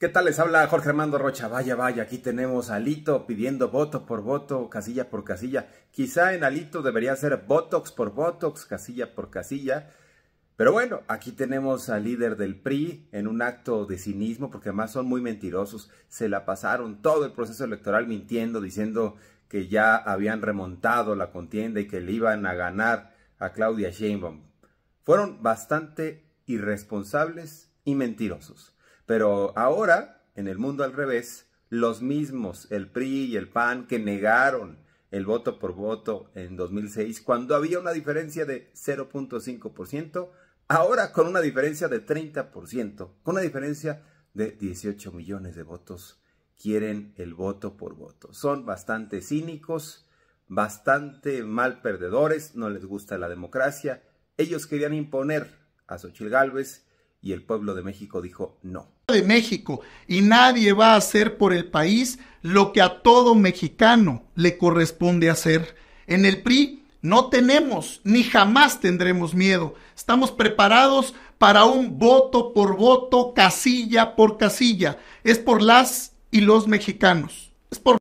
¿Qué tal les habla Jorge Armando Rocha? Vaya, vaya, aquí tenemos a Alito pidiendo voto por voto, casilla por casilla. Quizá en Alito debería ser Botox por Botox, casilla por casilla. Pero bueno, aquí tenemos al líder del PRI en un acto de cinismo, porque además son muy mentirosos. Se la pasaron todo el proceso electoral mintiendo, diciendo que ya habían remontado la contienda y que le iban a ganar a Claudia Sheinbaum. Fueron bastante irresponsables y mentirosos. Pero ahora, en el mundo al revés, los mismos, el PRI y el PAN, que negaron el voto por voto en 2006, cuando había una diferencia de 0.5%, ahora con una diferencia de 30%, con una diferencia de 18 millones de votos, quieren el voto por voto. Son bastante cínicos, bastante mal perdedores, no les gusta la democracia. Ellos querían imponer a Xochitl Gálvez y el pueblo de México dijo no. De México y nadie va a hacer por el país lo que a todo mexicano le corresponde hacer. En el PRI no tenemos ni jamás tendremos miedo. Estamos preparados para un voto por voto, casilla por casilla. Es por las y los mexicanos. Es por